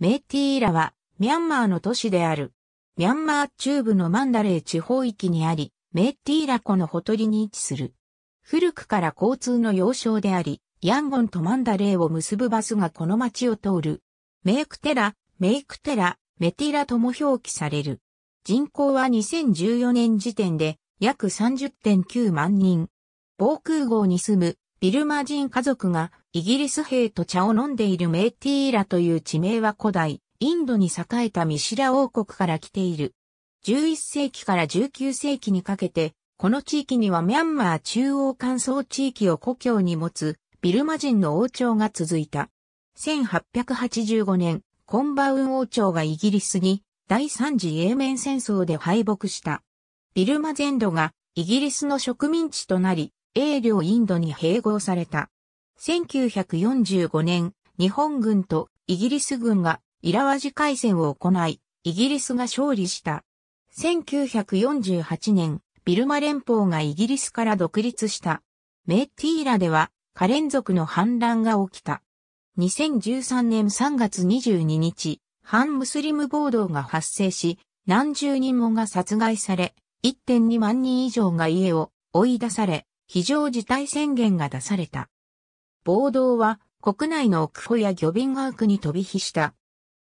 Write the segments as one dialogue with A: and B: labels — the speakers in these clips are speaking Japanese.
A: メーティーラは、ミャンマーの都市である。ミャンマー中部のマンダレー地方域にあり、メーティーラ湖のほとりに位置する。古くから交通の要衝であり、ヤンゴンとマンダレーを結ぶバスがこの町を通る。メイクテラ、メイクテラ、メティラとも表記される。人口は2014年時点で約30.9万人。防空壕に住むビルマ人家族がイギリス兵と茶を飲んでいるメーティーラという地名は古代、インドに栄えたミシラ王国から来ている。11世紀から19世紀にかけて、この地域にはミャンマー中央乾燥地域を故郷に持つビルマ人の王朝が続いた。1885年、コンバウン王朝がイギリスに第三次英明戦争で敗北した。ビルマ全土がイギリスの植民地となり、英領インドに併合された。1945年、日本軍とイギリス軍がイラワジ海戦を行い、イギリスが勝利した。1948年、ビルマ連邦がイギリスから独立した。メーティーラでは、カ連族の反乱が起きた。2013年3月22日、反ムスリム暴動が発生し、何十人もが殺害され、1.2万人以上が家を追い出され、非常事態宣言が出された。暴動は国内の奥保や漁便が奥に飛び火した。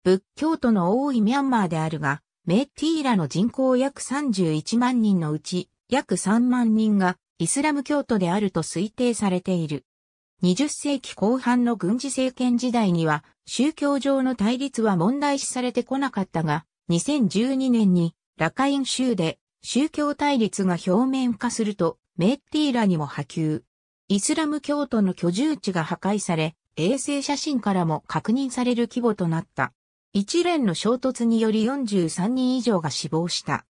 A: 仏教徒の多いミャンマーであるが、メッティーラの人口約31万人のうち約3万人がイスラム教徒であると推定されている。20世紀後半の軍事政権時代には宗教上の対立は問題視されてこなかったが、2012年にラカイン州で宗教対立が表面化するとメッティーラにも波及。イスラム教徒の居住地が破壊され、衛星写真からも確認される規模となった。一連の衝突により43人以上が死亡した。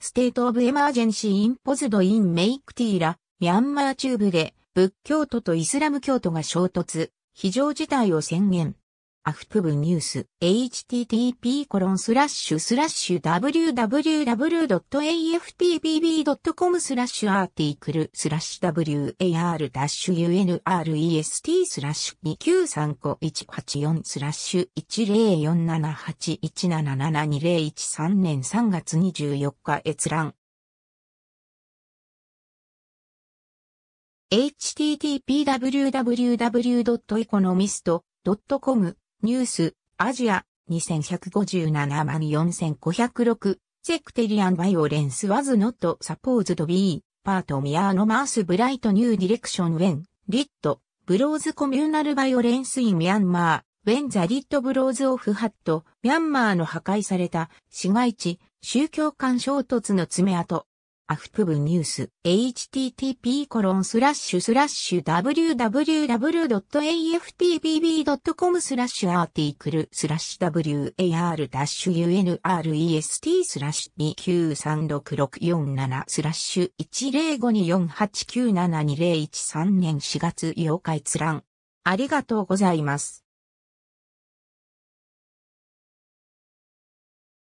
A: ステート・オブ・エマージェンシー・インポズド・イン・メイクティーラ、ミャンマー中部で仏教徒とイスラム教徒が衝突、非常事態を宣言。アフプブニュース、http コロンスラッシュスラッシュ www.afpbb.com スラッシュアーティクルスラッシュ war-unrest スラッシュ2935184スラッシュ10478177201年3月24日閲覧 http www.economist.com ニュース、アジア、2157万4506、セクテリアンバイオレンスワズノットサポーズドビー、パートミアーノマースブライトニューディレクションウェン、リット、ブローズコミューナルバイオレンスインミャンマー、ウェンザリットブローズオフハット、ミャンマーの破壊された市街地、宗教間衝突の爪痕。アフプブニュース、http コロンスラッシュスラッシュ w w w a f t b b c o m スラッシュアーティクルスラッシュ war-unrest スラッシュ2936647スラッシュ10524897201 3年4月8日閲覧。ありがとうございます。